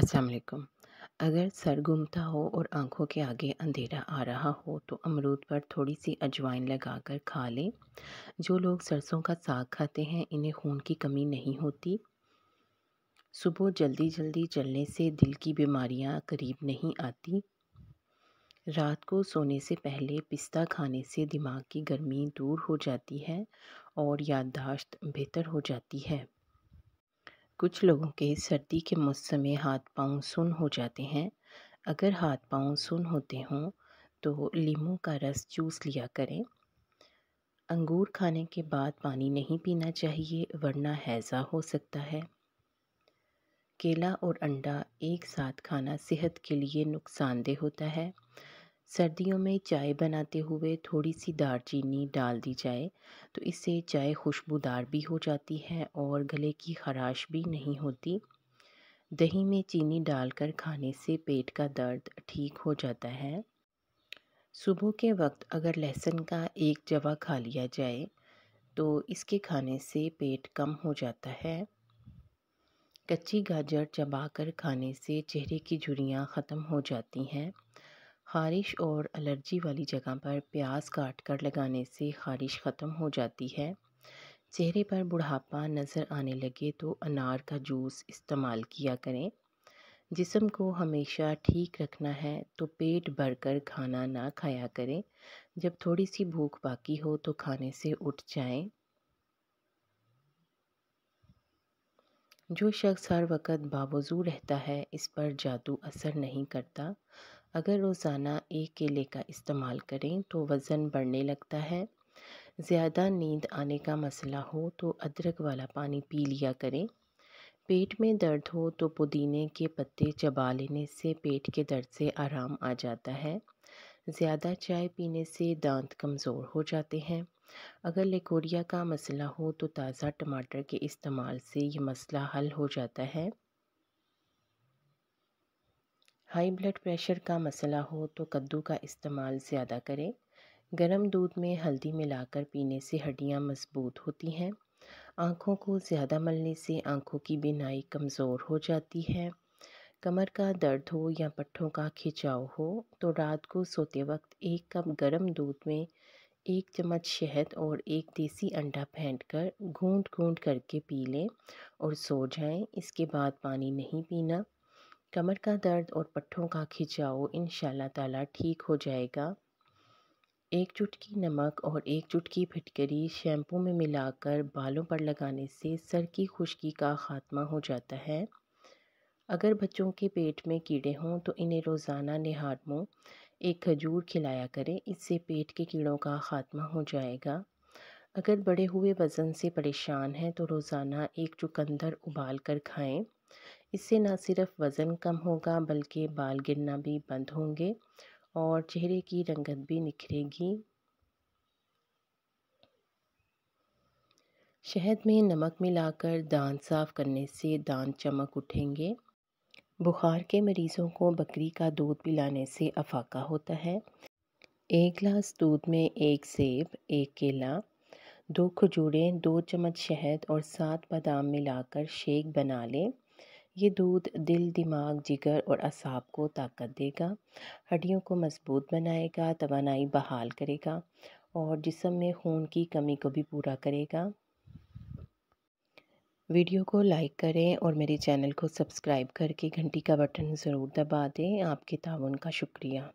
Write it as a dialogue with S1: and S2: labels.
S1: अस्सलाम वालेकुम अगर सर घूमता हो और आंखों के आगे अंधेरा आ रहा हो तो अमरूद पर थोड़ी सी अजवाइन लगाकर खा लें जो लोग सरसों का साग खाते हैं इन्हें खून की कमी नहीं होती सुबह जल्दी जल्दी चलने से दिल की बीमारियां करीब नहीं आती रात को सोने से पहले पिस्ता खाने से दिमाग की गर्मी दूर हो जाती है और याददाश्त बेहतर हो जाती है कुछ लोगों के सर्दी के मौसम में हाथ पाँव सुन हो जाते हैं अगर हाथ पाँव सुन होते हों तो लीमू का रस चूस लिया करें अंगूर खाने के बाद पानी नहीं पीना चाहिए वरना हैज़ा हो सकता है केला और अंडा एक साथ खाना सेहत के लिए नुकसानदेह होता है सर्दियों में चाय बनाते हुए थोड़ी सी दालचीनी डाल दी जाए तो इससे चाय खुशबूदार भी हो जाती है और गले की खराश भी नहीं होती दही में चीनी डालकर खाने से पेट का दर्द ठीक हो जाता है सुबह के वक्त अगर लहसुन का एक जवा खा लिया जाए तो इसके खाने से पेट कम हो जाता है कच्ची गाजर चबाकर खाने से चेहरे की झुरियाँ ख़त्म हो जाती हैं ख़ारिश और एलर्जी वाली जगह पर प्याज काट कर लगाने से ख़ारिश ख़त्म हो जाती है चेहरे पर बुढ़ापा नज़र आने लगे तो अनार का जूस इस्तेमाल किया करें जिसम को हमेशा ठीक रखना है तो पेट भर कर खाना ना खाया करें जब थोड़ी सी भूख बाकी हो तो खाने से उठ जाएं। जो शख्स हर वक्त बावजू रहता है इस पर जादू असर नहीं करता अगर रोज़ाना एक केले का इस्तेमाल करें तो वज़न बढ़ने लगता है ज़्यादा नींद आने का मसला हो तो अदरक वाला पानी पी लिया करें पेट में दर्द हो तो पुदीने के पत्ते चबा लेने से पेट के दर्द से आराम आ जाता है ज़्यादा चाय पीने से दांत कमज़ोर हो जाते हैं अगर लेकोरिया का मसला हो तो ताज़ा टमाटर के इस्तेमाल से ये मसला हल हो जाता है हाई ब्लड प्रेशर का मसला हो तो कद्दू का इस्तेमाल ज़्यादा करें गर्म दूध में हल्दी मिलाकर पीने से हड्डियाँ मजबूत होती हैं आँखों को ज़्यादा मलने से आँखों की बिनाई कमज़ोर हो जाती है कमर का दर्द हो या पट्ठों का खिंचाव हो तो रात को सोते वक्त एक कप गर्म दूध में एक चम्मच शहद और एक देसी अंडा फेंट कर घूंट घूंट करके पी लें और सो जाएं इसके बाद पानी नहीं पीना कमर का दर्द और पट्ठों का खिंचाव इन ताला ठीक हो जाएगा एक चुटकी नमक और एक चुटकी फिटकरी शैम्पू में मिलाकर बालों पर लगाने से सर की खुश्की का ख़ात्मा हो जाता है अगर बच्चों के पेट में कीड़े हों तो इन्हें रोज़ाना निहार मुँह एक खजूर खिलाया करें इससे पेट के कीड़ों का ख़ात्मा हो जाएगा अगर बड़े हुए वज़न से परेशान हैं तो रोज़ाना एक चुकंदर उबाल कर खाएँ इससे ना सिर्फ वज़न कम होगा बल्कि बाल गिरना भी बंद होंगे और चेहरे की रंगत भी निखरेगी शहद में नमक मिलाकर दांत साफ़ करने से दांत चमक उठेंगे बुखार के मरीज़ों को बकरी का दूध पिलाने से अफाका होता है एक गिलास दूध में एक सेब एक केला दो खजूरें दो चम्मच शहद और सात बादाम मिलाकर शेक बना लें ये दूध दिल दिमाग जिगर और असाब को ताकत देगा हड्डियों को मजबूत बनाएगा तोानाई बहाल करेगा और जिसम में खून की कमी को भी पूरा करेगा वीडियो को लाइक करें और मेरे चैनल को सब्सक्राइब करके घंटी का बटन ज़रूर दबा दें आपके ताउन का शुक्रिया